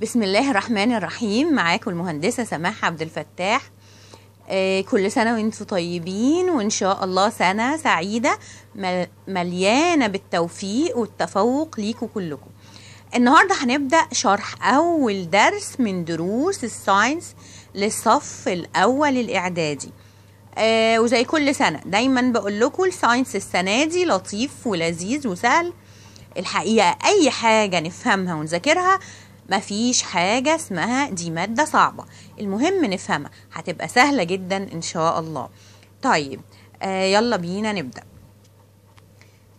بسم الله الرحمن الرحيم معاكم المهندسة سماح عبد الفتاح آه، كل سنة وانتم طيبين وان شاء الله سنة سعيدة مليانة بالتوفيق والتفوق ليكم كلكم النهاردة هنبدأ شرح أول درس من دروس الساينس للصف الأول الإعدادي آه وزي كل سنة دايما بقول لكم الساينس السنة دي لطيف ولذيذ وسهل الحقيقة أي حاجة نفهمها ونذاكرها مفيش حاجة اسمها دي مادة صعبة المهم نفهمها هتبقى سهلة جدا ان شاء الله طيب آه يلا بينا نبدأ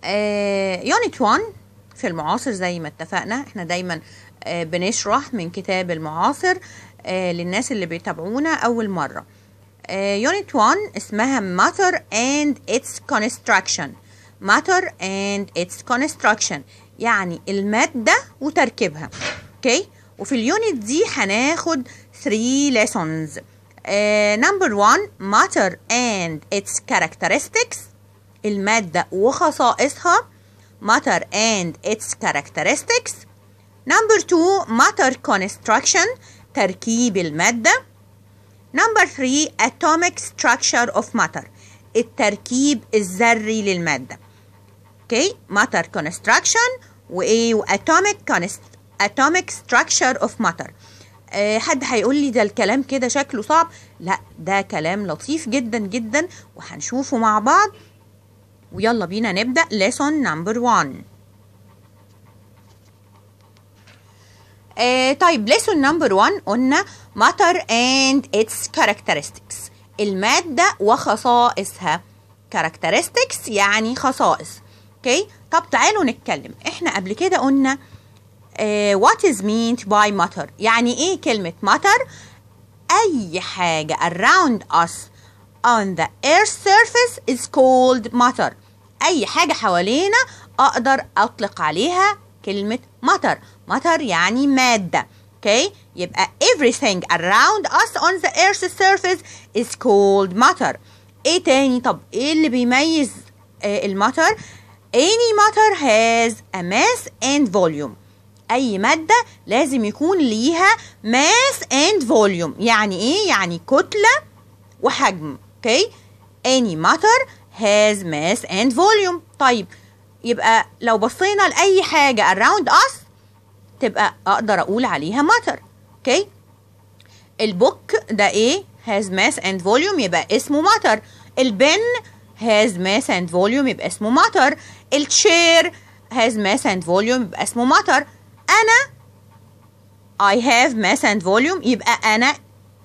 آه يونت 1 في المعاصر زي ما اتفقنا احنا دايما آه بنشرح من كتاب المعاصر آه للناس اللي بيتابعونا اول مرة يونت آه، 1 اسمها matter and its construction matter and its construction يعني المادة وتركيبها اوكي وفي اليونت دي هناخد 3 lessons نمبر 1 matter and its characteristics المادة وخصائصها matter and its characteristics نمبر 2 matter construction تركيب المادة نمبر 3 atomic structure of matter التركيب الذري للمادة اوكي okay. matter construction وايه وatomic atomic structure of matter آه، حد هيقول لي ده الكلام كده شكله صعب لا ده كلام لطيف جدا جدا وهنشوفه مع بعض ويلا بينا نبدأ lesson number one آه طيب lesson number one قلنا matter and its characteristics المادة وخصائصها characteristics يعني خصائص اوكي okay. طب تعالوا نتكلم احنا قبل كده قلنا وات از مينت باي ماتر يعني ايه كلمه ماتر اي حاجه around us on the earth surface is called matter اي حاجه حوالينا اقدر اطلق عليها كلمه matter matter يعني ماده اوكي okay? يبقى everything around us on the earth's surface is called matter ايه تاني طب ايه اللي بيميز المطر any matter has a mass and volume اي ماده لازم يكون ليها ماس اند فوليوم يعني ايه يعني كتله وحجم اوكي any matter has mass and volume طيب يبقى لو بصينا لاي حاجه around us تبقى اقدر اقول عليها matter اوكي البوك ده ايه has mass and volume يبقى اسمه matter البن has mass and volume يبقى اسمه matter الشير has mass and volume يبقى اسمه matter أنا I have mass and volume يبقى أنا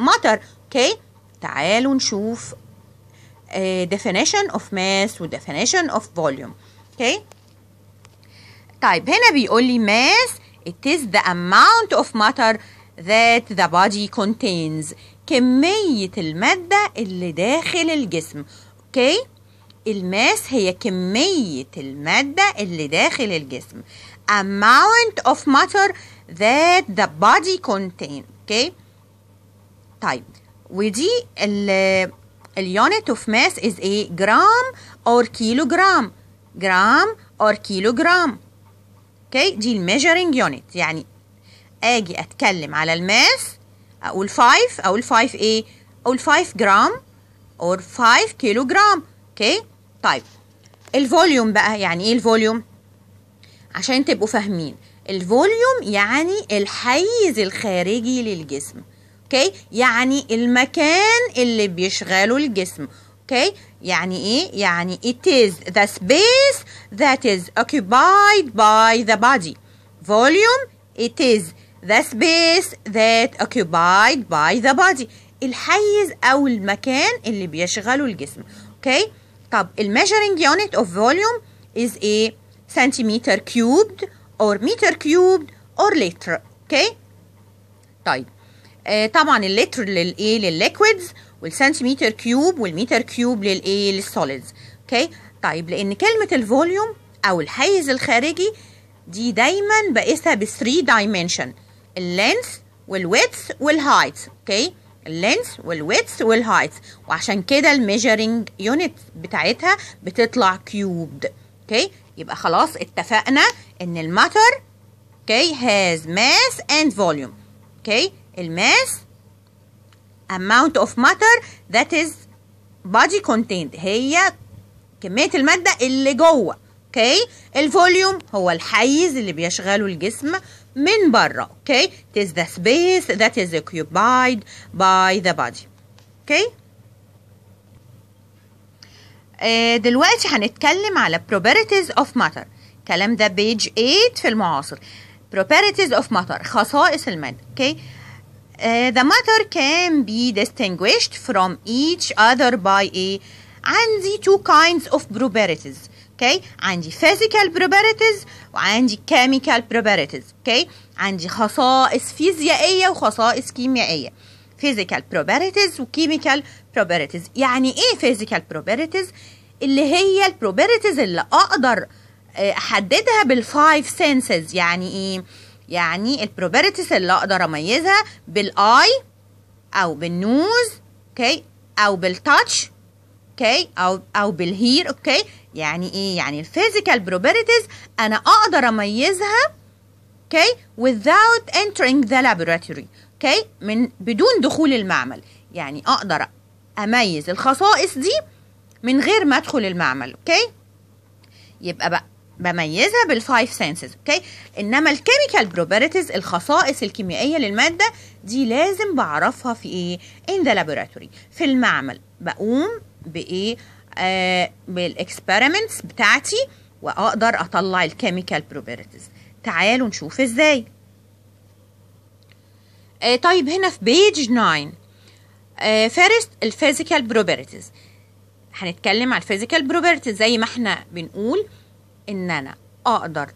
matter okay. تعالوا نشوف uh, definition of mass و definition of volume okay. طيب هنا بيقول لي mass it is the amount of matter that the body contains كمية المادة اللي داخل الجسم okay. الماس هي كمية المادة اللي داخل الجسم amount of matter that the body contain okay طيب ودي ال اليونت اوف ماس از ايه جرام اور كيلوجرام جرام اور كيلوجرام اوكي okay. دي الميجرنج يونت يعني اجي اتكلم على الماس اقول 5 اقول 5 ايه اقول 5 جرام اور 5 كيلوجرام اوكي okay. طيب الفوليوم بقى يعني ايه الفوليوم عشان تبقوا فاهمين الفوليوم يعني الحيز الخارجي للجسم اوكي يعني المكان اللي بيشغله الجسم اوكي يعني ايه يعني it is the space that is occupied by the body volume it is the space that occupied by the body الحيز او المكان اللي بيشغله الجسم اوكي طب measuring يونت اوف فوليوم is ايه سنتيمتر كيوبد أو متر كيوبد أو لتر اوكي طيب آه طبعا اللتر للايه للليكويدز والسنتيمتر كيوب والمتر كيوب للايه للسوليدز اوكي طيب لان كلمه الفوليوم او الحيز الخارجي دي دايما بقيسها ب 3 دايمنشن اللينس والويتس والهايت اوكي okay? اللينس والويتس والهايت وعشان كده الميجرنج يونت بتاعتها بتطلع كيوبد اوكي يبقى خلاص اتفقنا ان الماتر اوكي هاز ماس اند فوليوم اوكي الماس amount of matter that is body contained هي كمية المادة اللي جوه اوكي الفوليوم هو الحيز اللي بيشغله الجسم من بره اوكي it is the space that is occupied by the body اوكي دلوقتي هنتكلم على properties of matter الكلام ده بيج 8 في المعاصر properties of matter خصائص المادة اوكي okay. Uh, the matter can be distinguished from each other by a عندي two kinds of properties اوكي okay. عندي physical properties وعندي chemical properties اوكي okay. عندي خصائص فيزيائية وخصائص كيميائية physical properties وchemical properties يعني ايه physical properties اللي هي البروبرتيز اللي اقدر آه، احددها بالفايف سنسز يعني ايه يعني البروبرتيز اللي اقدر اميزها بالاي او بالنوز اوكي او بالتاتش اوكي او او بالهير اوكي يعني ايه يعني الفيزيكال بروبرتيز انا اقدر اميزها اوكي without entering the laboratory اوكي من بدون دخول المعمل يعني اقدر اميز الخصائص دي من غير ما ادخل المعمل اوكي يبقى بقى بميزها بالفايف سنسز اوكي انما الكيميكال بروبرتيز الخصائص الكيميائيه للماده دي لازم بعرفها في ايه ان ذا لابوراتوري في المعمل بقوم بايه آه بالاكسبيرمنتس بتاعتي واقدر اطلع الكيميكال بروبرتيز تعالوا نشوف ازاي آه طيب هنا في بيج 9 فيرست الفيزيكال بروبرتيز هنتكلم على الفيزيكال بروبرتيز زي ما احنا بنقول ان انا اقدر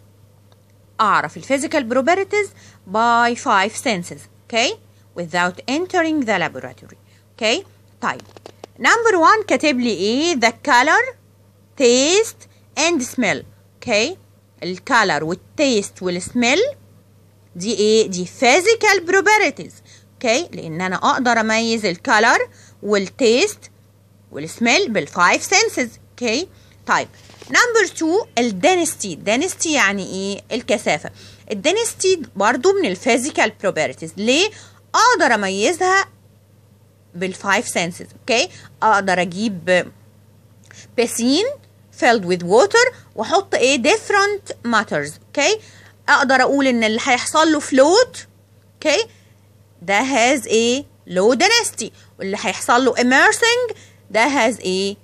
اعرف الفيزيكال بروبرتيز باي فايف سنسز اوكي without entering the laboratory okay طيب نمبر 1 كاتب لي ايه the color taste and smell okay الكالر والتيست والسميل دي ايه دي physical properties اوكي لان انا اقدر اميز الكالر والتيست والسميل بالفايف سنسز اوكي طيب نمبر 2 الدنستي دنستي يعني ايه الكثافه الدنستي برضو من الفيزيكال بروبرتيز ليه اقدر اميزها بالفايف سنسز اوكي اقدر اجيب بسين filled with water واحط ايه different matters اوكي اقدر اقول ان اللي هيحصل له float اوكي ده has a low density واللي هيحصل له immersing ده has a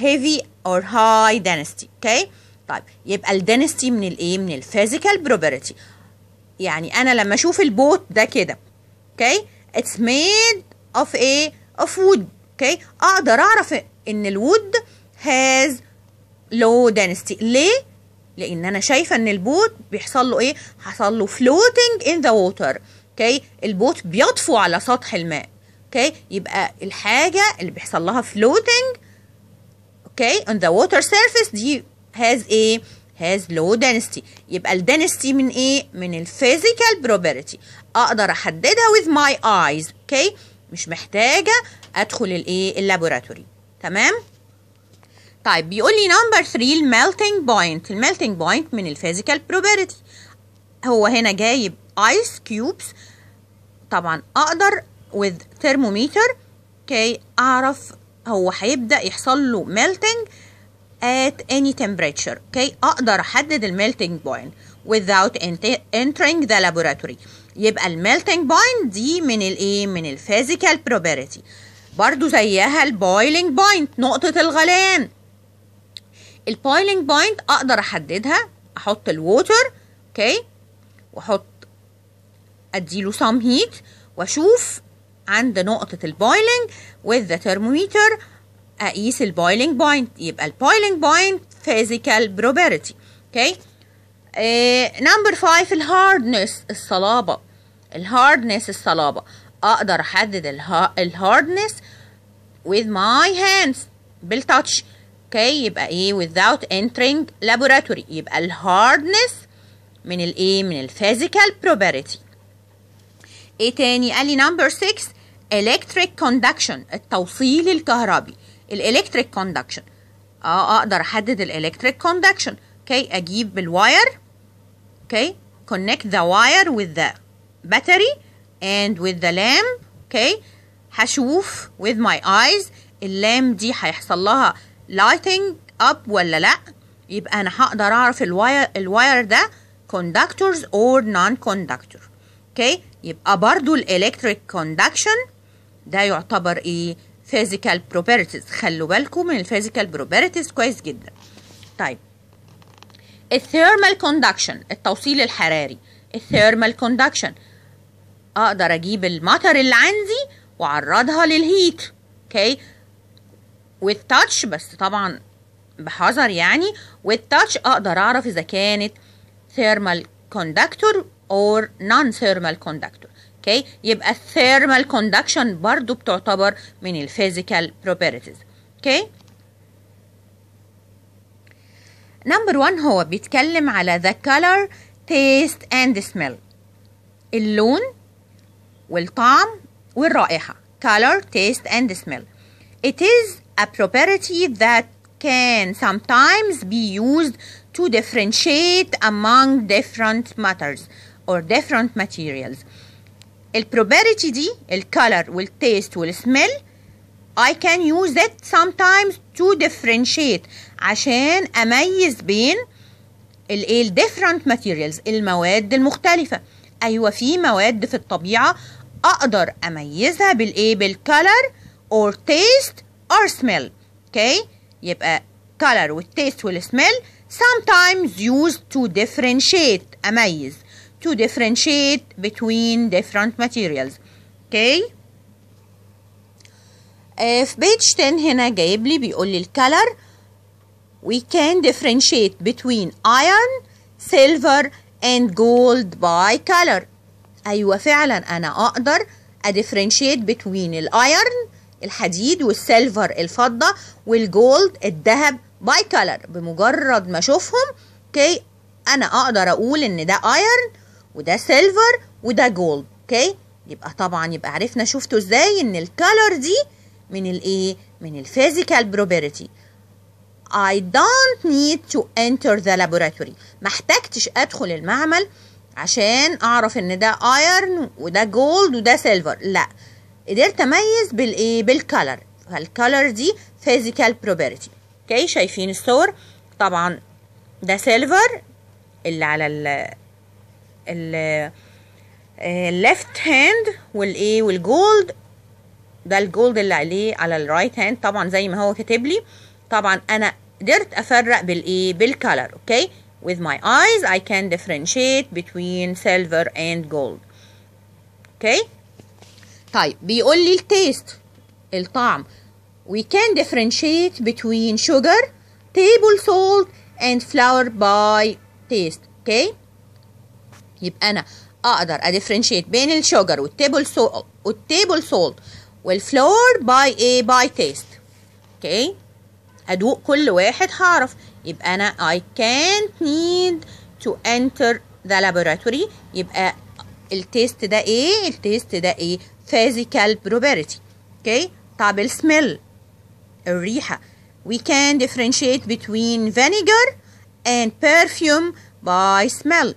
heavy or high density اوكي okay? طيب يبقى الدنستي من الايه من الفيزيكال بروبرتي يعني انا لما اشوف البوت ده كده اوكي اتس ميد اوف ايه اوف وود اوكي اقدر اعرف ان الود هاز لو دنستي ليه لان انا شايفه ان البوت بيحصل له ايه حصل له فلوتنج ان ذا ووتر اوكي البوت بيطفو على سطح الماء اوكي يبقى الحاجه اللي بيحصل لها فلوتنج اوكي on the water surface دي has ايه has low density يبقى الدنسيتي من ايه من الفيزيكال بروبرتي اقدر احددها with my eyes اوكي مش محتاجه ادخل الايه اللابوراتوري تمام طيب بيقول لي نمبر 3 الميلتنج بوينت الميلتنج بوينت من الفيزيكال بروبرتي هو هنا جايب ice cubes طبعا اقدر with thermometer كي اعرف هو هيبدا يحصل له melting at any temperature كي اقدر احدد الميلتنج بوينت without entering the laboratory يبقى الميلتنج بوينت دي من الايه من الفيزيكال property برضو زيها البويلنج بوينت نقطة الغليان البويلنج بوينت اقدر احددها احط الووتر اوكي okay. واحط اديله some heat واشوف عند نقطة البويلنج with the thermometer اقيس البويلنج بوينت يبقى البويلنج بوينت physical probability اوكي okay. نمبر uh, 5 الهاردنس الصلابة الهاردنس الصلابة اقدر احدد الهاردنس with my hands بالتاتش اوكي okay. يبقى ايه without entering laboratory يبقى الهاردنس من الايه من الفيزيكال probability ايه تاني قال لي نمبر 6 electric conduction التوصيل الكهربي الالكتريك كوندكشن اه اقدر احدد الالكتريك كوندكشن اوكي اجيب الواير اوكي connect the wire with the battery and with the lamp اوكي هشوف with my eyes اللام دي هيحصل لها lighting up ولا لا يبقى انا هقدر اعرف الواير الواير ده conductors or non conductor اوكي يبقى برضو الالكتريك كوندكشن ده يعتبر ايه فيزيكال بروبرتيز خلوا بالكم من الفيزيكال بروبرتيز كويس جدا طيب الثيرمال كوندكشن التوصيل الحراري الثيرمال كوندكشن اقدر اجيب المطر اللي عندي واعرضها للهيت اوكي touch بس طبعا بحذر يعني touch اقدر اعرف اذا كانت ثيرمال كوندكتور or non-thermal conductor اوكي يبقى الثيرمال كوندكشن برضو بتعتبر من physical properties. Okay. Number 1 هو بيتكلم على the color taste and smell اللون والطعم والرائحة color taste and smell it is a property that can sometimes be used to differentiate among different matters or different materials البروبرتي دي الكالر والتيست والسميل I can use it sometimes to differentiate عشان أميز بين الايه different materials المواد المختلفة أيوة في مواد في الطبيعة أقدر أميزها بالايه color or taste or smell okay يبقى color والتيست smell sometimes used to differentiate أميز to differentiate between different materials okay if في page 10 هنا جايب لي بيقول لي الكالر we can differentiate between iron silver and gold by color ايوه فعلا انا اقدر اديفرنشيت between الايرن الحديد والسيلفر الفضه والجولد الذهب باي كلر بمجرد ما اشوفهم اوكي انا اقدر اقول ان ده ايرن وده سيلفر وده جولد اوكي يبقى طبعا يبقى عرفنا شفتوا ازاي ان الكالر دي من الايه من الفيزيكال بروبرتي I don't need to enter the laboratory ما احتاجتش ادخل المعمل عشان اعرف ان ده ايرن وده جولد وده سيلفر لا قدرت اميز بالايه بالكالر فالكالر دي فيزيكال بروبرتي اوكي شايفين الصور طبعا ده سيلفر اللي على الليفت هاند آه، والايه والجولد ده الجولد اللي عليه على الرايت هاند طبعا زي ما هو كاتب لي طبعا انا قدرت افرق بالايه color اوكي with my eyes I can differentiate between silver and gold اوكي okay. طيب بيقول لي التيست الطعم we can differentiate between sugar table salt and flour by taste اوكي okay. يبقى انا اقدر اديفرنشيت بين الشوجر والتيبل سولت والتيبل سولت والفلور باي ايه باي تيست اوكي ادوق كل واحد هعرف يبقى انا I can't need to enter the laboratory يبقى التيست ده ايه التيست ده ايه physical property اوكي طب smell الريحه we can differentiate between vinegar and perfume by smell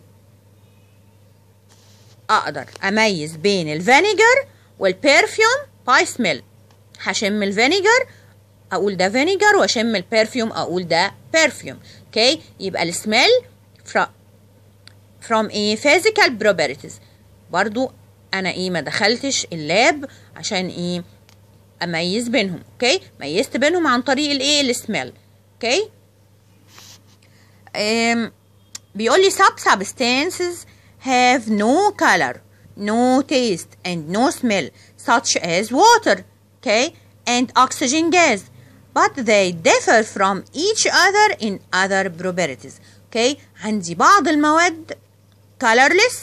اقدر اميز بين الفينيجر والبرفيوم باي سميل هشم الفينيجر اقول ده فينيجر واشم البرفيوم اقول ده برفيوم اوكي يبقى السميل فروم ايه فيزيكال بروبرتيز برضو انا ايه ما دخلتش اللاب عشان ايه اميز بينهم اوكي ميزت بينهم عن طريق الايه السميل اوكي بيقول لي سب سبستانسز have no color, no taste, and no smell, such as water, okay, and oxygen gas. But they differ from each other in other properties. Okay, عندي بعض المواد colorless,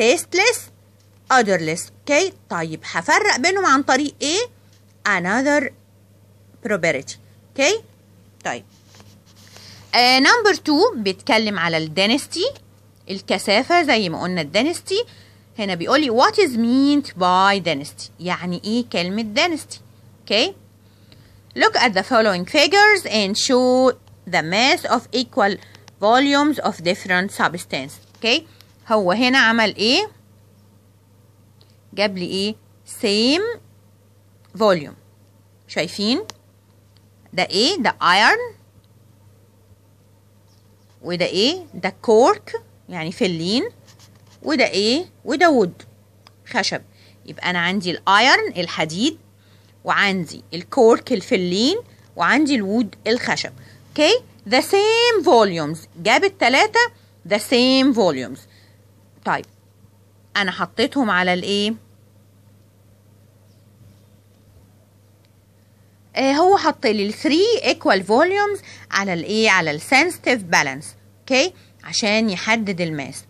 tasteless, odorless. Okay, طيب هفرق بينهم عن طريق ايه؟ another property. Okay, طيب. Uh, number two بيتكلم على الدينستي الكثافة زي ما قلنا الدنستي هنا بيقول لي what is meant by dynasty يعني ايه كلمة dynasty okay look at the following figures and show the mass of equal volumes of different substance okay هو هنا عمل ايه جاب لي ايه same volume شايفين ده ايه ده iron وده ايه ده cork يعني فلين وده ايه وده وود خشب يبقى انا عندي الايرن الحديد وعندي الكورك الفلين وعندي الوود الخشب اوكي ذا سيم فوليومز جاب التلاتة ذا سيم فوليومز طيب انا حطيتهم على الايه آه، هو حط لي 3 ايكوال فوليومز على الايه على السنسيتيف بالانس اوكي عشان يحدد الماس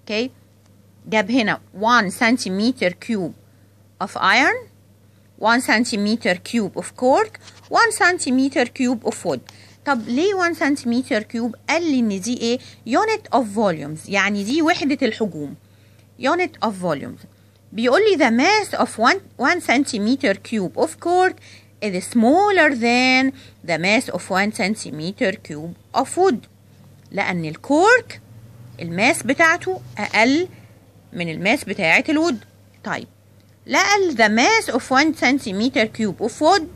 اوكي okay. جاب هنا 1 سنتيمتر كيوب of iron 1 سنتيمتر كيوب of cork 1 سنتيمتر كيوب of wood طب ليه 1 سنتيمتر كيوب قال لي ان دي ايه يونت اوف فوليومز يعني دي وحده الحجوم يونت اوف فوليومز بيقول لي the mass of 1 1 centimeter cube of cork is smaller than the mass of 1 centimeter cube of wood لأن الكورك الماس بتاعته أقل من الماس بتاعة الود طيب لقى the mass of one centimeter cube of wood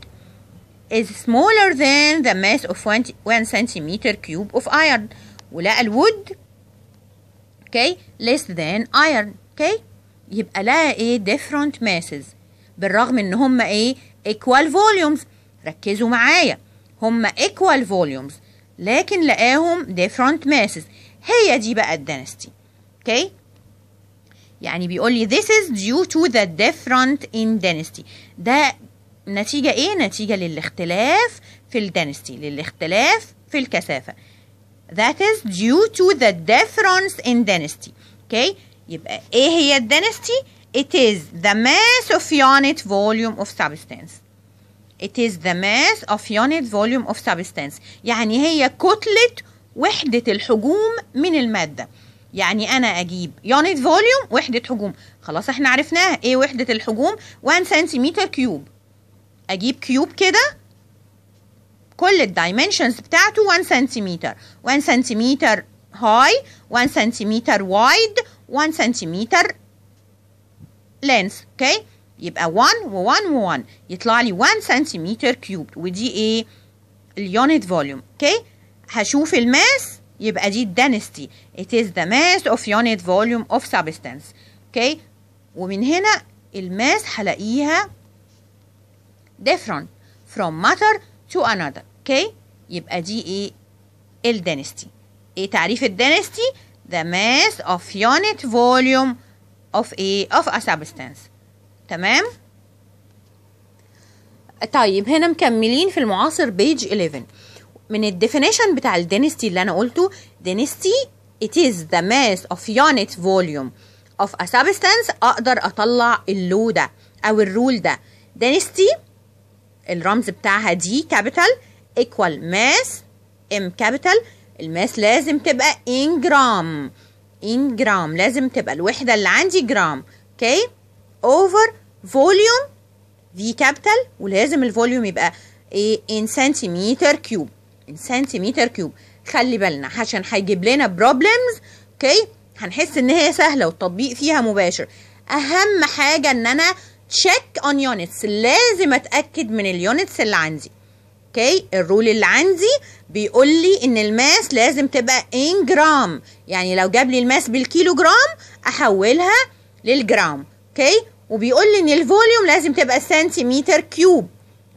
is smaller than the mass of one centimeter cube of iron ولقى الود okay less than iron okay يبقى لها ايه different masses بالرغم ان هما ايه equal volumes ركزوا معايا هما equal volumes لكن لقاهم different masses هي دي بقى الدنستي اوكي okay? يعني بيقول لي this is due to the different in dynasty ده نتيجة ايه؟ نتيجة للاختلاف في الدنستي للاختلاف في الكثافة that is due to the difference in dynasty okay يبقى ايه هي الدنستي it is the mass of unit volume of substance It is the mass of unit volume of substance يعني هي كتلة وحدة الحجوم من المادة يعني أنا أجيب unit volume وحدة حجوم خلاص احنا عرفناها ايه وحدة الحجوم 1 سنتيمتر كيوب أجيب كيوب كده كل الدايمنشنز بتاعته 1 سنتيمتر 1 سنتيمتر هاي 1 سنتيمتر وايد 1 سنتيمتر لينس اوكي okay? يبقى 1 و1 و1 يطلع لي 1 سنتيمتر كيوب ودي ايه اليونت فوليوم اوكي هشوف الماس يبقى دي الدنستي it is the mass of unit volume of substance اوكي ومن هنا الماس هلاقيها different from matter to another اوكي يبقى دي ايه الدنستي ايه تعريف الدنستي the mass of unit volume of a of a substance تمام طيب هنا مكملين في المعاصر بيج 11 من الديفينيشن بتاع الدينستي اللي انا قلته دينستي it is the mass of unit volume of a substance اقدر اطلع اللو ده او الرول ده دينستي الرمز بتاعها دي كابيتال equal mass ام كابيتال الماس لازم تبقى ان جرام ان جرام لازم تبقى الوحده اللي عندي جرام اوكي okay? over volume في كابيتال ولازم الفوليوم يبقى ايه in سنتيمتر كيوب in سنتيمتر كيوب خلي بالنا عشان هيجيب لنا problems اوكي هنحس ان هي سهله والتطبيق فيها مباشر اهم حاجه ان انا تشيك اون يونتس لازم اتاكد من اليونتس اللي عندي اوكي الرول اللي عندي بيقول لي ان الماس لازم تبقى ان جرام يعني لو جاب لي الماس بالكيلو جرام احولها للجرام اوكي وبيقول لي ان الفوليوم لازم تبقى سنتيمتر كيوب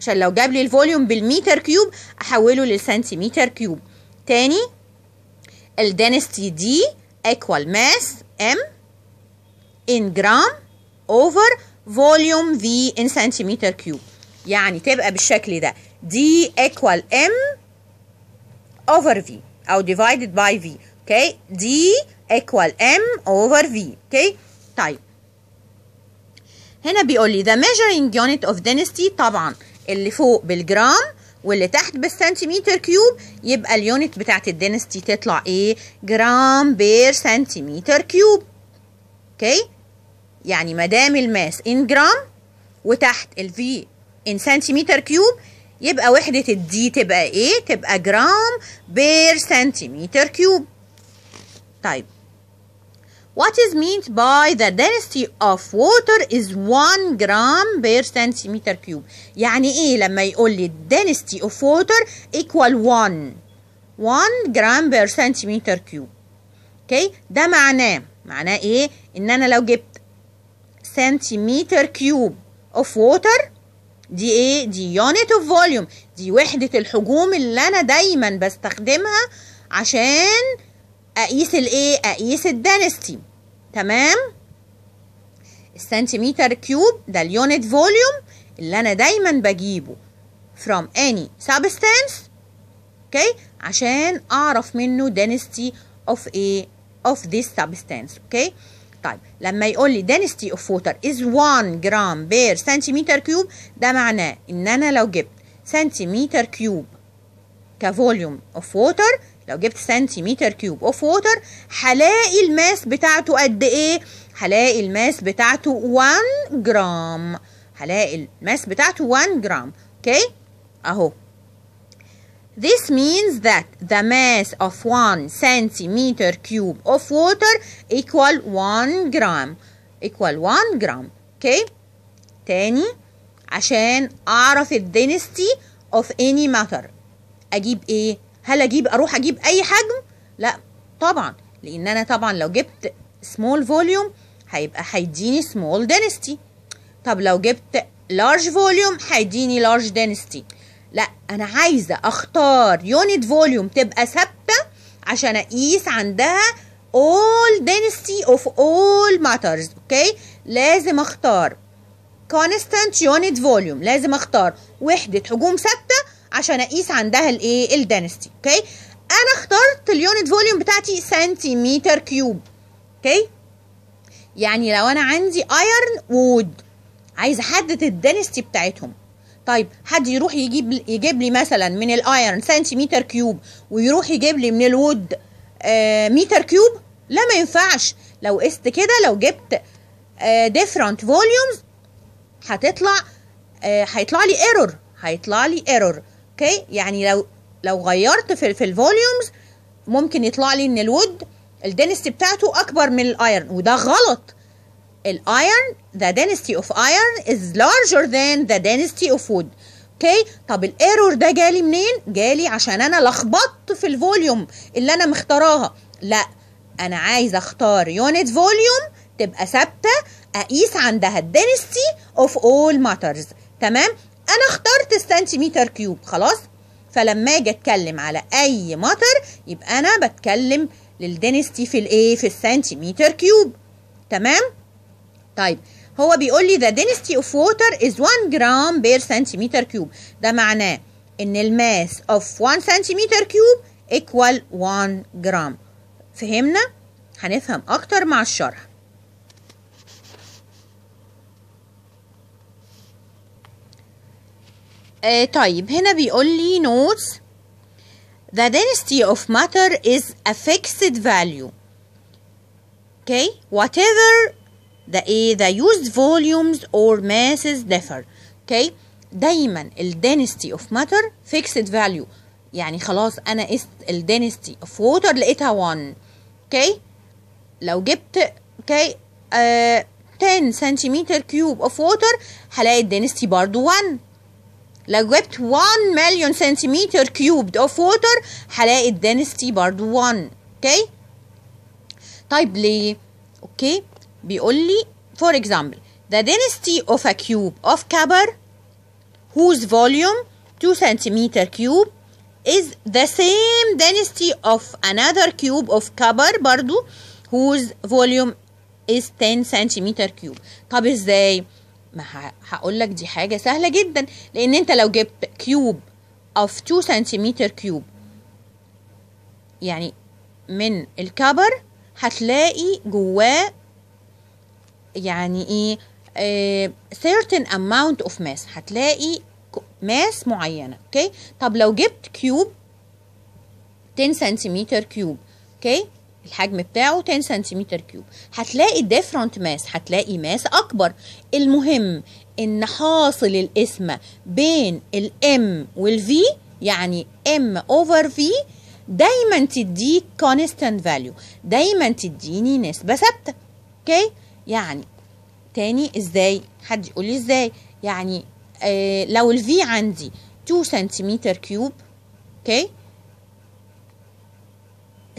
عشان لو جاب لي الفوليوم بالمتر كيوب احوله للسنتيمتر كيوب تاني الدنستي دي ايكوال ماس ام ان جرام اوفر فوليوم في ان سنتيمتر كيوب يعني تبقى بالشكل ده دي ايكوال ام اوفر في او ديفايدد باي في اوكي دي ايكوال ام اوفر في اوكي طيب هنا بيقول لي the measuring unit of density طبعا اللي فوق بالجرام واللي تحت بالسنتيمتر كيوب يبقى اليونت بتاعت الدينستي تطلع ايه جرام بير سنتيمتر كيوب اوكي يعني مدام الماس ان جرام وتحت الفي ان سنتيمتر كيوب يبقى وحدة الدي تبقى ايه تبقى جرام بير سنتيمتر كيوب طيب What is meant by the density of water is 1 gram per centimeter cube يعني ايه لما يقول لي density of water equal 1 1 gram per centimeter cube اوكي ده معناه معناه ايه ان انا لو جبت centimeter cube of water دي ايه دي unit of volume. دي وحده الحجوم اللي انا دايما بستخدمها عشان اقيس الايه اقيس الدنستي تمام السنتيمتر كيوب ده اليونت فوليوم اللي انا دايما بجيبه from any substance اوكي okay. عشان اعرف منه density of a of this substance اوكي okay. طيب لما يقول لي density of water is 1 جرام per سنتيمتر كيوب ده معناه ان انا لو جبت سنتيمتر كيوب كفوليوم of water لو جبت سنتيمتر كيوب اوف ووتر هلاقي الماس بتاعته قد ايه هلاقي الماس بتاعته 1 جرام هلاقي الماس بتاعته 1 جرام اوكي اهو This means that the mass of 1 centimeter cube of water equal 1 gram equal 1 gram okay تاني عشان أعرف الدنستي of any matter أجيب إيه هل اجيب اروح اجيب اي حجم لا طبعا لان انا طبعا لو جبت سمول فوليوم هيبقى هيديني سمول دينستي طب لو جبت لارج فوليوم هيديني لارج دينستي لا انا عايزه اختار يونت فوليوم تبقى ثابته عشان اقيس عندها all density of all matters اوكي لازم اختار constant unit volume لازم اختار وحده حجوم ثابته عشان اقيس عندها الايه الدنستي اوكي انا اخترت اليونت فوليوم بتاعتي سنتيمتر كيوب اوكي يعني لو انا عندي ايرن وود عايز احدد الدنستي بتاعتهم طيب حد يروح يجيب يجيب لي مثلا من الايرن سنتيمتر كيوب ويروح يجيب لي من الود آه متر كيوب لا ما ينفعش لو قست كده لو جبت آه فوليومز هتطلع آه هيطلع لي ايرور هيطلع لي ايرور اوكي يعني لو لو غيرت في في الفوليومز ممكن يطلع لي ان الود الدنستي بتاعته اكبر من الايرن وده غلط الايرن the density of iron is larger than the density of wood اوكي طب الايرور ده جالي منين جالي عشان انا لخبطت في الفوليوم اللي انا مختاراها لا انا عايزه اختار يونت فوليوم تبقى ثابته اقيس عندها الدنسيتي اوف اول ماترز تمام انا اخترت السنتيمتر كيوب خلاص فلما اجي اتكلم على اي متر يبقى انا بتكلم للدنستي في الايه في السنتيمتر كيوب تمام طيب هو بيقول لي the density of water is 1 جرام بير سنتيمتر كيوب ده معناه ان الماس of 1 سنتيمتر كيوب ايكوال 1 جرام فهمنا هنفهم اكتر مع الشرح آه طيب هنا بيقول لي notes The density of matter is a fixed value. Okay, whatever the the used volumes or masses differ. Okay, دايما ال density of matter fixed value. يعني خلاص انا قست ال density of water لقيتها 1. Okay, لو جبت okay uh, 10 سنتيمتر كيوب of water هلاقي ال density برضو 1. لو جبت 1 مليون سنتيمتر كيوبد اوف ووتر هلاقي الدنستي برضو 1 اوكي طيب ليه اوكي بيقول for example the density of a cube of copper whose volume 2 centimeter cube is the same density of another cube of copper برضو whose volume is 10 centimeter cube طب ازاي؟ ما هقول لك دي حاجه سهله جدا لان انت لو جبت كيوب اوف 2 سنتيمتر كيوب يعني من الكبر هتلاقي جواه يعني ايه آه certain amount of mass هتلاقي ماس معينه اوكي طب لو جبت كيوب 10 سنتيمتر كيوب اوكي الحجم بتاعه 10 سنتيمتر كيوب هتلاقي ديفرنت ماس هتلاقي ماس اكبر المهم ان حاصل القسمه بين الام والفي يعني ام اوفر في دايما تديك كونستانت فاليو دايما تديني نسبه ثابته اوكي يعني تاني ازاي حد يقول لي ازاي يعني آه لو الفي عندي 2 سنتيمتر كيوب اوكي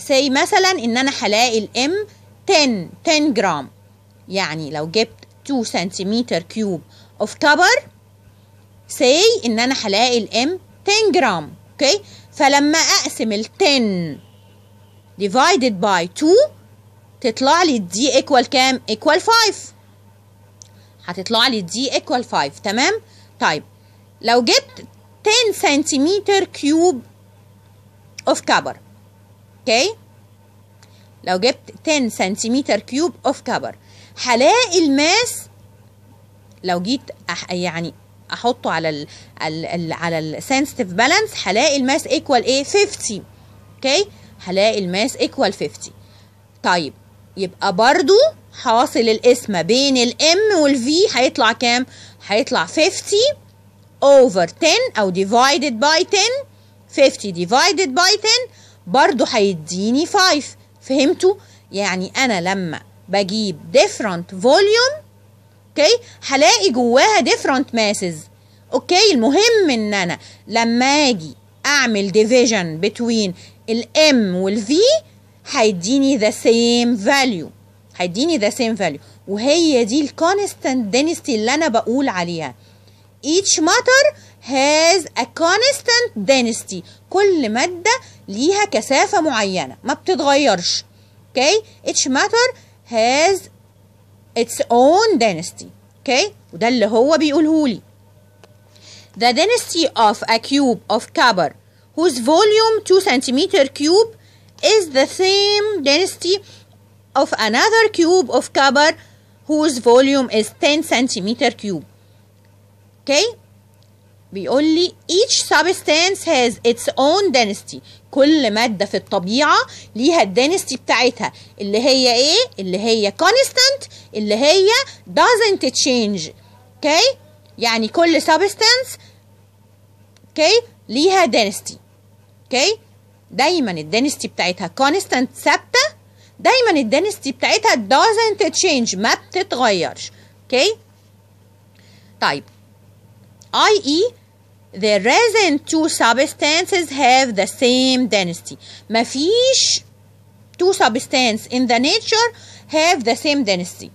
سي مثلا ان انا هلاقي الام 10 10 جرام يعني لو جبت 2 سنتيمتر كيوب اوف كبر سي ان انا هلاقي الام 10 جرام اوكي فلما اقسم ال 10 ديفايدد باي 2 تطلع لي الدي ايكوال كام ايكوال 5 هتطلع لي الدي ايكوال 5 تمام طيب لو جبت 10 سنتيمتر كيوب اوف كبر اوكي لو جبت 10 سنتيمتر كيوب اوف كبر هلاقي الماس لو جيت أح يعني احطه على الـ الـ الـ على السنسيتيف بالانس هلاقي الماس ايكوال ايه 50 اوكي هلاقي الماس ايكوال 50 طيب يبقى برضو حاصل القسمه بين الام والفي هيطلع كام هيطلع 50 over 10 او divided by 10 50 divided by 10 برضو هيديني 5 فهمتوا يعني انا لما بجيب different volume اوكي هلاقي جواها different masses اوكي المهم ان انا لما اجي اعمل division between M وال V هيديني the same value هيديني the same value وهي دي constant density اللي انا بقول عليها each matter has a constant density كل مادة ليها كثافة معينة ما بتتغيرش okay each matter has its own density okay وده اللي هو بيقوله لي the density of a cube of copper whose volume 2 centimeter cube is the same density of another cube of copper whose volume is 10 centimeter cube okay بيقول لي each substance has its own density كل مادة في الطبيعة ليها density بتاعتها اللي هي ايه اللي هي constant اللي هي doesn't change اوكي okay? يعني كل substance اوكي okay? ليها density اوكي okay? دايما density بتاعتها constant ثابتة دايما density بتاعتها doesn't change ما بتتغيرش اوكي طيب IE the resin two substances have the same density مفيش two substances in the nature have the same density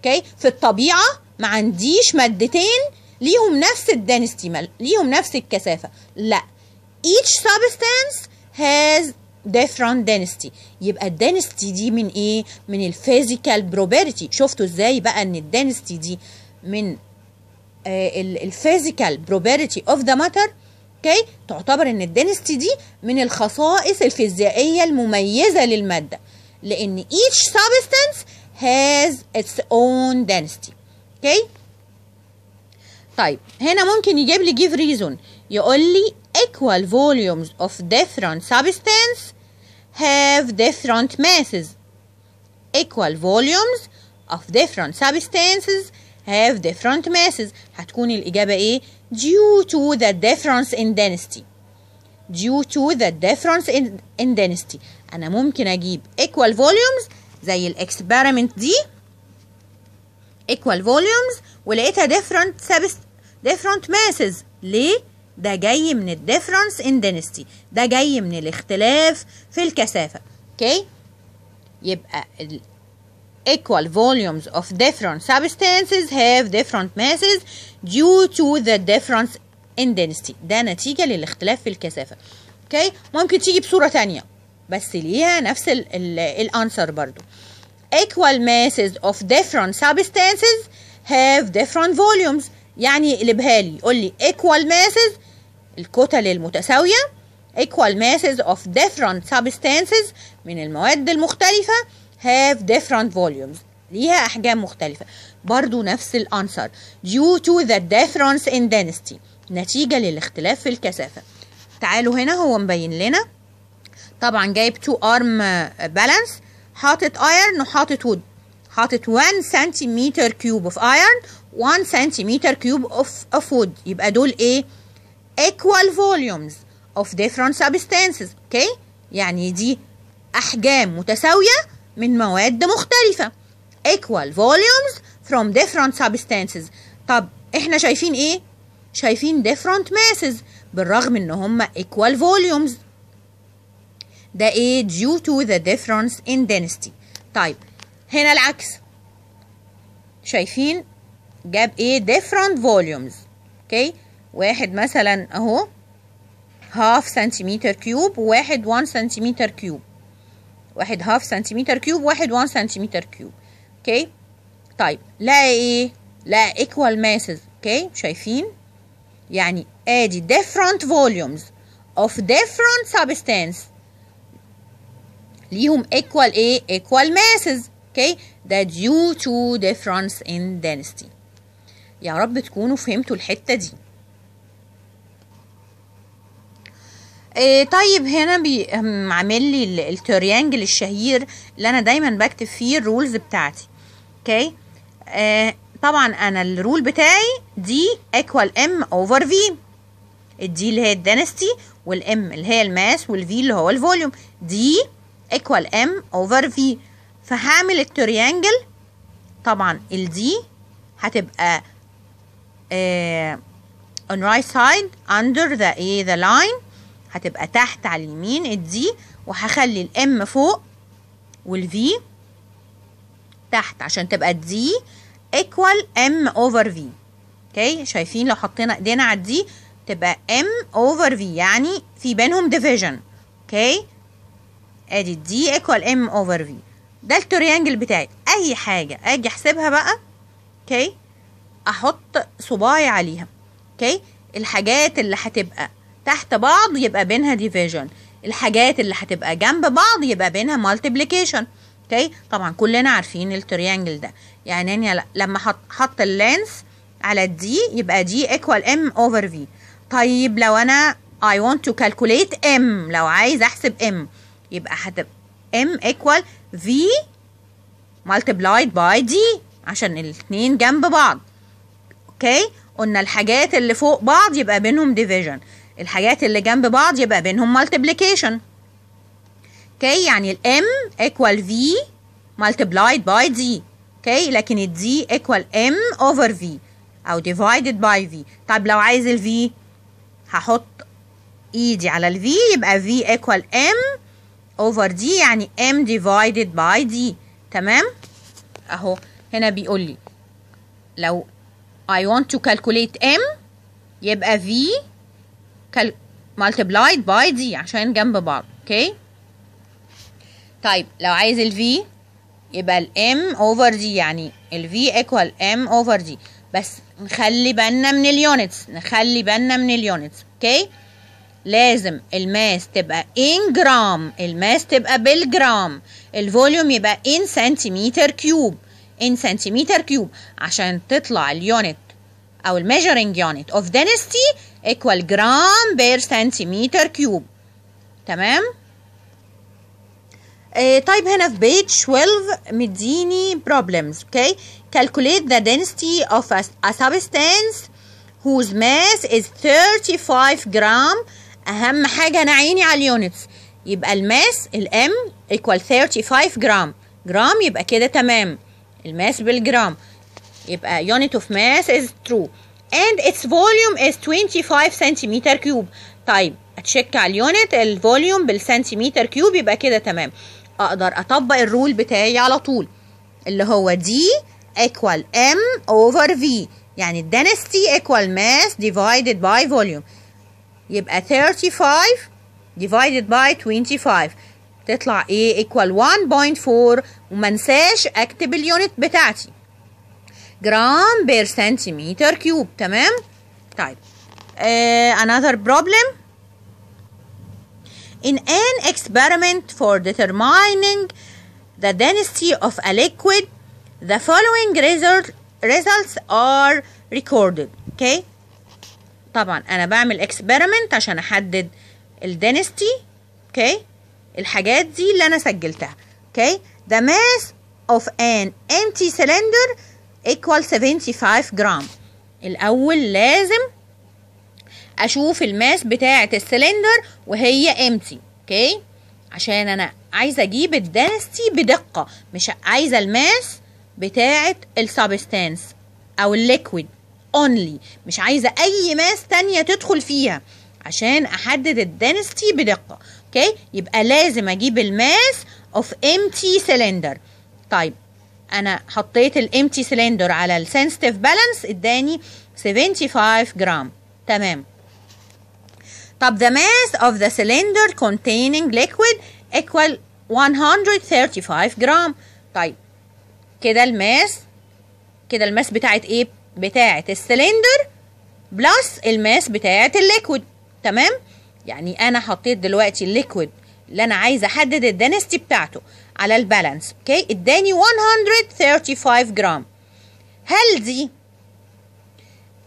okay في الطبيعة ما عنديش مادتين ليهم نفس الدنستي ليهم نفس الكثافة لا each substance has different density يبقى الدنستي دي من ايه من الفيزيكال بروبرتي شفتوا ازاي بقى ان الدنستي دي من الفيزيكال بروبرتي اوف ذا ماتر اوكي تعتبر ان الدنستي دي من الخصائص الفيزيائيه المميزه للماده لان each substance has its own density اوكي طيب هنا ممكن يجيب لي give reason يقول لي equal volumes of different substance have different masses equal volumes of different substances have different masses هتكون الإجابة إيه due to the difference in density due to the difference in, in density أنا ممكن أجيب equal volumes زي الإكسبيرمنت دي equal volumes ولقيتها different different masses ليه؟ ده جاي من difference in density ده جاي من الاختلاف في الكثافة اوكي okay? يبقى equal volumes of different substances have different masses due to the difference in density ده نتيجة للاختلاف في الكثافة اوكي okay. ممكن تيجي بصورة تانية بس ليها نفس الانسر برضو equal masses of different substances have different volumes يعني اقلبها لي قول لي equal masses الكتل المتساوية equal masses of different substances من المواد المختلفة have different volumes ليها أحجام مختلفة برضو نفس الأنسر due to the difference in density نتيجة للاختلاف في الكثافة تعالوا هنا هو مبين لنا طبعا جايب two arm balance حاطط iron وحاطط wood حاطط 1 سنتيمتر كيوب of iron 1 سنتيمتر كيوب of, of wood يبقى دول ايه equal volumes of different substances okay? يعني دي احجام متساويه من مواد مختلفة equal volumes from different substances طب احنا شايفين ايه؟ شايفين different masses بالرغم ان هم equal volumes ده ايه due to the difference in density طيب هنا العكس شايفين جاب ايه different volumes اوكي okay. واحد مثلا اهو half سنتيمتر كيوب وواحد 1 سنتيمتر كيوب واحد هاف سنتيمتر كيوب واحد 1 سنتيمتر كيوب اوكي طيب لقى ايه لقى ايكوال ماسز اوكي شايفين يعني ادي different volumes of different substance ليهم equal ايه equal masses اوكي ده due to difference in density يا رب تكونوا فهمتوا الحتة دي إيه طيب هنا عامل لي التريانجل الشهير اللي انا دايما بكتب فيه الرولز بتاعتي اوكي إيه طبعا انا الرول بتاعي دي ايكوال ام اوفر في الدي اللي هي الدنستي والام اللي هي الماس والفي اللي هو الفوليوم دي ايكوال ام اوفر في فهعمل التريانجل طبعا الدي هتبقى إيه on right side under the ايه the line هتبقى تحت على اليمين الدي وهخلي الام فوق والفي تحت عشان تبقى الدي ايكوال ام اوفر في اوكي شايفين لو حطينا ايدينا على الدي تبقى ام اوفر في يعني في بينهم ديفيجن اوكي ادي الدي ايكوال ام اوفر في ده التريانجل بتاعي اي حاجه اجي احسبها بقى اوكي احط صباعي عليها اوكي الحاجات اللي هتبقى تحت بعض يبقى بينها ديفيجن الحاجات اللي هتبقى جنب بعض يبقى بينها مالتيبليكيشن اوكي طبعا كلنا عارفين التريانجل ده يعني انا لما حط حط اللينس على الدي يبقى دي ايكوال ام اوفر في طيب لو انا I want to calculate ام لو عايز احسب ام يبقى هتبقى ام ايكوال في multiplied باي دي عشان الاتنين جنب بعض اوكي قلنا الحاجات اللي فوق بعض يبقى بينهم ديفيجن الحاجات اللي جنب بعض يبقى بينهم multiplication اوكي يعني الام equal v multiplied by d اوكي لكن ال d equal m over v او divided by v طب لو عايز ال v هحط ايدي e على ال v يبقى v equal m over d يعني m divided by d تمام اهو هنا بيقول لي لو I want to calculate m يبقى v multiplied by دي عشان جنب بعض اوكي طيب لو عايز ال V يبقى ال M over D يعني ال V equal M over D بس نخلي بالنا من اليونتس نخلي بالنا من اليونتس اوكي لازم الماس تبقى ان جرام الماس تبقى بالجرام الفوليوم يبقى ان سنتيمتر كيوب ان سنتيمتر كيوب عشان تطلع اليونت او الميجرنج يونت اوف دنستي equal gram per centimeter cube تمام آه طيب هنا في page 12 مديني problems okay calculate the density of a, a substance whose mass is 35 gram اهم حاجه نعيني على units يبقى الماس الام equal 35 gram جرام يبقى كده تمام الماس بالجرام يبقى unit of mass is true and its volume is 25 سنتيمتر كيوب طيب اتشيك على اليونت الفوليوم بالسنتيمتر كيوب يبقى كده تمام اقدر اطبق الرول بتاعي على طول اللي هو دي equal m over v يعني density equal mass divided by volume يبقى 35 divided by 25 تطلع ايه equal 1.4 ومنساش اكتب اليونت بتاعتي جرام بير سنتيمتر كيوب تمام طيب uh, another problem in an experiment for determining the density of a liquid the following result, results are recorded okay طبعا انا بعمل experiment عشان احدد الدنستي اوكي okay. الحاجات دي اللي انا سجلتها اوكي okay. the mass of an empty cylinder equal 75 جرام الأول لازم أشوف الماس بتاعة السلندر وهي امتي اوكي عشان أنا عايزة أجيب الدنستي بدقة مش عايزة الماس بتاعة السبستانس أو الليكويد اونلي مش عايزة أي ماس تانية تدخل فيها عشان أحدد الدنستي بدقة اوكي يبقى لازم أجيب الماس اوف empty cylinder طيب انا حطيت الامتي سلندر على السنسيتيف بالانس اداني 75 جرام تمام طب the mass of the cylinder containing liquid equal 135 جرام طيب كده الماس كده الماس بتاعت ايه بتاعت السلندر بلس الماس بتاعت الليكويد تمام يعني انا حطيت دلوقتي الليكويد اللي انا عايزه احدد الدنسيتي بتاعته على البالانس اوكي اداني 135 جرام هل دي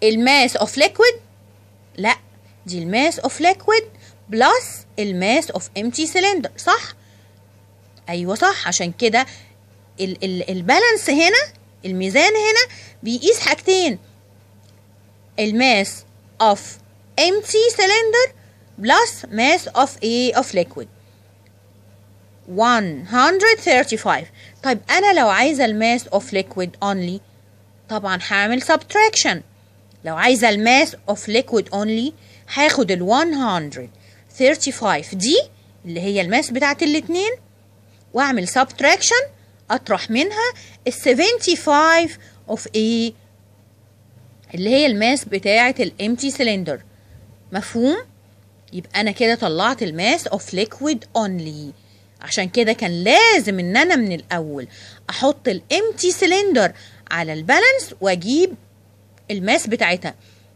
الماس اوف ليكويد لا دي الماس اوف ليكويد بلس الماس اوف امتي سلندر صح ايوه صح عشان كده البالانس هنا الميزان هنا بيقيس حاجتين الماس اوف empty cylinder plus mass of ايه of liquid 135 طيب أنا لو عايزة الماس of liquid only طبعا هعمل subtraction لو عايزة الماس of liquid only هاخد ال 135 دي اللي هي الماس بتاعت الاتنين وأعمل subtraction أطرح منها ال 75 of A اللي هي الماس بتاعة الامتي سلندر مفهوم؟ يبقى أنا كده طلعت الماس of liquid only عشان كده كان لازم ان انا من الاول احط الامتي سلندر على البالانس واجيب الماس بتاعتها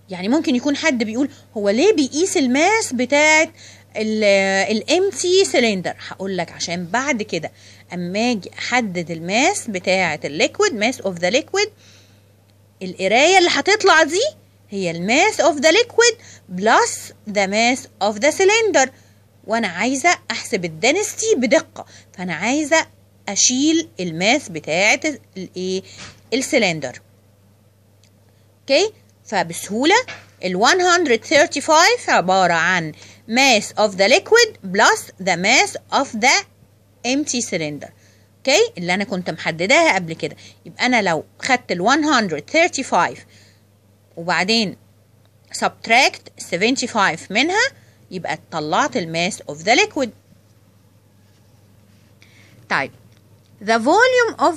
يعني ممكن يكون حد بيقول هو ليه بيقيس الماس بتاعت الامتي سلندر هقول لك عشان بعد كده اما اجي احدد الماس بتاعه الليكويد ماس اوف ذا ليكويد القرايه اللي هتطلع دي هي الماس اوف ذا ليكويد بلس ذا ماس اوف ذا سلندر وانا عايزه احسب الدنستي بدقه فانا عايزه اشيل الماس بتاعه الايه السلندر اوكي فبسهوله ال 135 عباره عن mass of the liquid plus the mass of the empty cylinder اوكي اللي انا كنت محددها قبل كده يبقى انا لو خدت ال 135 وبعدين subtract 75 منها يبقى طلعت الماس of the liquid طيب the volume of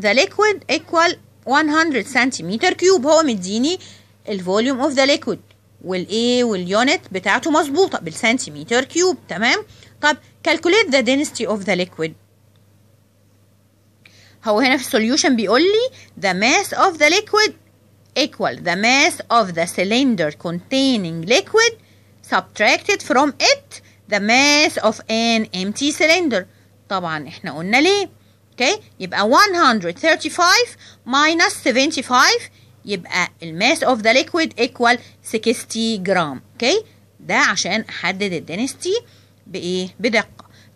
the liquid equal 100 سنتيمتر كيوب هو مديني الفوليوم اوف ذا ليكويد والايه واليونت بتاعته مظبوطه بالسنتيمتر كيوب تمام طب calculate the density of the liquid هو هنا في solution بيقول لي the mass of the liquid equal the mass of the cylinder containing liquid subtracted from it the mass of an empty cylinder طبعا احنا قلنا ليه اوكي okay. يبقى 135 minus 75 يبقى الماس of the liquid ايكوال 60 جرام اوكي okay. ده عشان احدد الدنستي بايه بدقه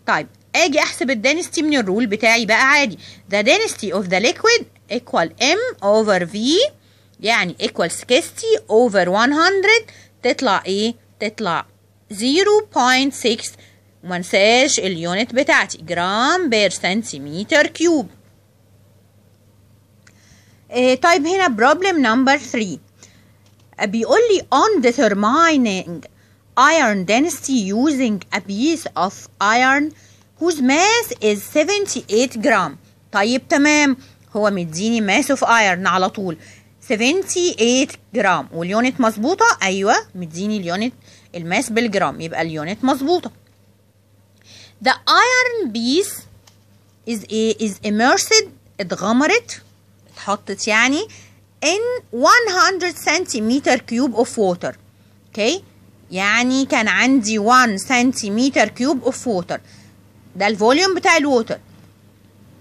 طيب اجي احسب الدنستي من الرول بتاعي بقى عادي the density of the liquid equal m over v يعني equal 60 over 100 تطلع ايه تطلع 0.6 ومنساش اليونت بتاعتي جرام بير سنتيمتر كيوب آه، طيب هنا problem نمبر 3 آه، بيقول لي on determining iron density using a piece of iron whose mass is 78 جرام طيب تمام هو مديني mass of iron على طول 78 جرام واليونت مظبوطه ايوه مديني اليونت الماس بالجرام يبقى اليونت مظبوطه The iron piece is a, is immersed اتغمرت اتحطت يعني in 100 سنتيمتر كيوب of water اوكي يعني كان عندي 1 سنتيمتر كيوب of water ده الفوليوم بتاع الووتر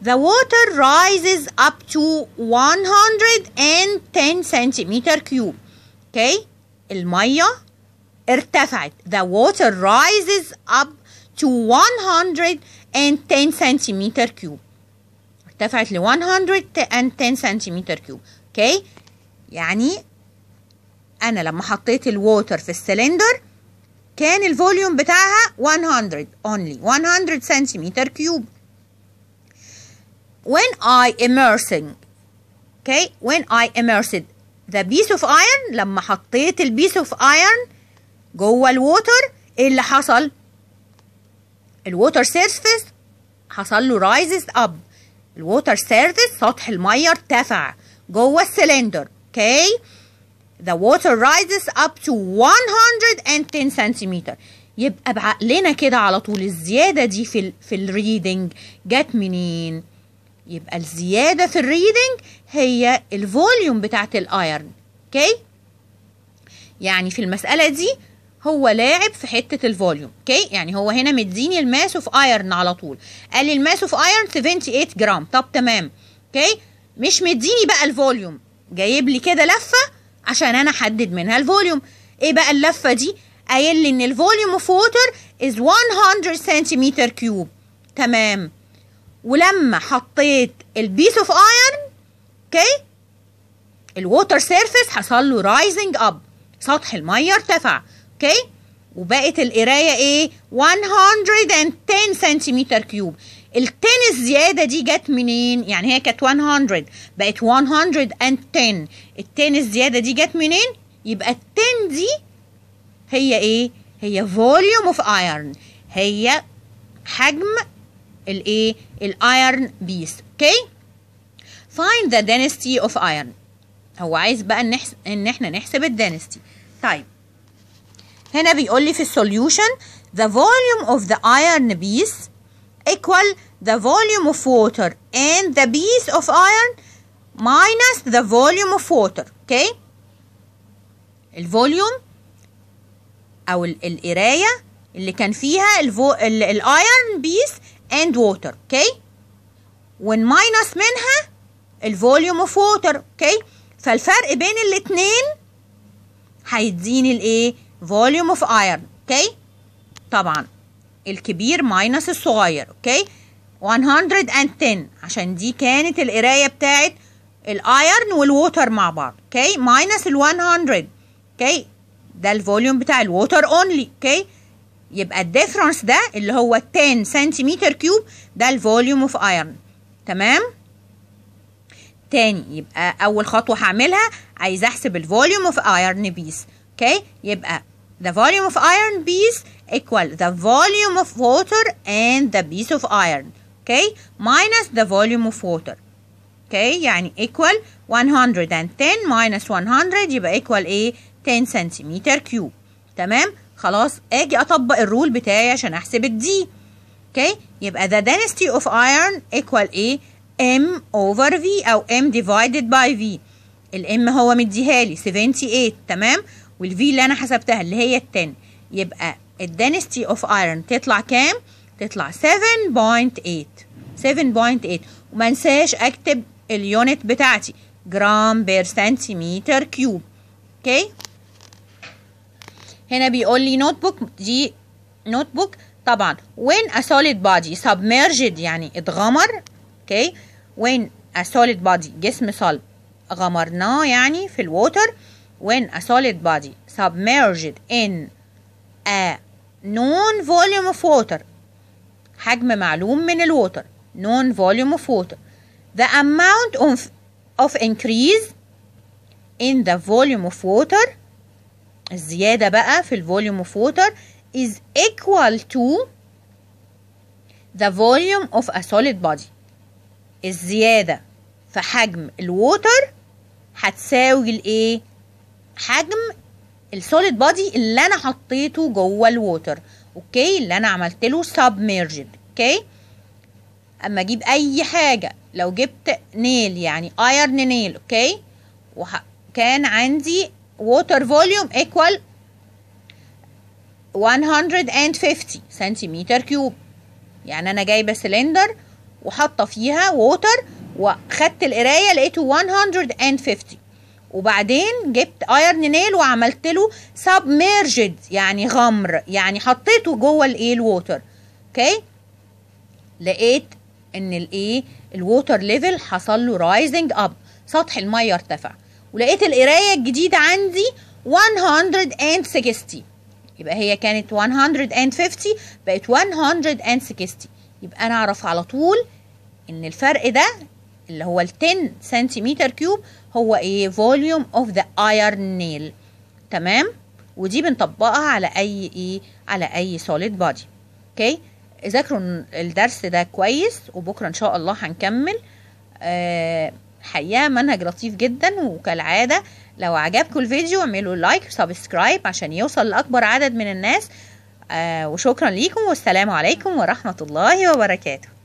the water rises up to 110 centimeter cube okay el المية ارتفعت the water rises up to 110 centimeter cube ارتفعت ل 110 centimeter cube okay يعني أنا لما حطيت الووتر في السلندر كان volume بتاعها 100 only 100 سنتيمتر كيوب when I immersing okay when I immersed the piece of iron لما حطيت ال piece of iron جوه ال water ايه اللي حصل ال water surface حصل له rises up ال water surface سطح الميه ارتفع جوه السلندر okay the water rises up to 110 سنتيمتر يبقى بعقلنا كده على طول الزياده دي في ال في الريدنج جت منين يبقى الزيادة في الريدنج هي الفوليوم بتاعت الايرن اوكي يعني في المسألة دي هو لاعب في حتة الفوليوم اوكي يعني هو هنا مديني الماس اوف ايرن على طول قال لي الماس اوف ايرن 78 جرام طب تمام اوكي مش مديني بقى الفوليوم جايب لي كده لفة عشان انا احدد منها الفوليوم ايه بقى اللفة دي قايل لي ان الفوليوم اوف ووتر از 100 سنتيمتر كيوب تمام ولما حطيت البيس اوف ايرن اوكي الووتر سيرفيس حصل له رايزنج اب سطح الميه ارتفع اوكي وبقت القرايه ايه 110 سنتيمتر كيوب 10 الزياده دي جت منين يعني هي كانت 100 بقت 110 10 الزياده دي جت منين يبقى 10 دي هي ايه هي فوليوم اوف ايرن هي حجم الايه الايرن بيس اوكي find the density of iron هو عايز بقى ان نحس... ان احنا نحسب الدنستي طيب هنا بيقول لي في السوليوشن the volume of the iron piece equal the volume of water and the piece of iron minus the volume of water اوكي الفوليوم او القرايه اللي كان فيها الايرن بيس and water okay minus منها الفوليوم اوف ووتر اوكي فالفرق بين الاتنين هيديني الايه فوليوم اوف iron اوكي طبعا الكبير ماينس الصغير اوكي 110 عشان دي كانت القرايه بتاعت الايرن والووتر مع بعض اوكي ماينس ال 100 اوكي ده الفوليوم بتاع الووتر اونلي اوكي يبقى الديفرنس ده اللي هو 10 سنتيمتر كيوب ده الفوليوم اوف ايرون تمام تاني يبقى اول خطوه هعملها عايز احسب الفوليوم اوف ايرون بيس اوكي يبقى the volume of iron piece equal the volume of water and the piece of iron okay minus the volume of water okay يعني equal 110 minus 100 يبقى equal ايه 10 سنتيمتر كيوب تمام خلاص اجي اطبق الرول بتاعي عشان احسب الدي اوكي يبقى the density of iron equal ايه m over v او m divided by v الام هو مديها لي 78 تمام والفي اللي انا حسبتها اللي هي ال 10 يبقى الدنستي اوف ايرون تطلع كام؟ تطلع 7.8 7.8 وما انساش اكتب اليونت بتاعتي جرام بير سنتيمتر كيوب اوكي okay. هنا بيقول لي نوت بوك دي نوت بوك طبعا when a solid body submerged يعني اتغمر اوكي okay. when a solid body جسم صلب غمرناه يعني في الووتر when a solid body submerged in a known volume of water حجم معلوم من الووتر known volume of water the amount of, of increase in the volume of water الزيادة بقى في الفوليوم اوف ووتر is equal to the volume of a solid body الزيادة في حجم الووتر هتساوي الايه حجم السوليد بودي اللي انا حطيته جوه الووتر اوكي اللي انا عملت له سبميرجد اوكي اما اجيب اي حاجه لو جبت نيل يعني ايرن نيل اوكي وكان عندي water volume equal 150 سنتيمتر كيوب يعني انا جايبه سلندر وحاطه فيها ووتر وخدت القرايه لقيته 150 وبعدين جبت ايرن نيل وعملت له سبميرجد يعني غمر يعني حطيته جوه الايه الووتر اوكي لقيت ان الايه الووتر ليفل حصل له رايزنج اب سطح الميه ارتفع ولقيت القرايه الجديده عندي 160 يبقى هي كانت 150 بقت 160 يبقى انا اعرف على طول ان الفرق ده اللي هو ال 10 سنتيمتر كيوب هو ايه فوليوم اوف ذا ايرن نيل تمام ودي بنطبقها على اي ايه على اي سوليد بادي اوكي ذاكروا الدرس ده كويس وبكره ان شاء الله هنكمل آه الحقيقه منهج لطيف جدا وكالعاده لو عجبكم الفيديو اعملوا لايك وسبسكرايب عشان يوصل لاكبر عدد من الناس آه وشكرا ليكم والسلام عليكم ورحمه الله وبركاته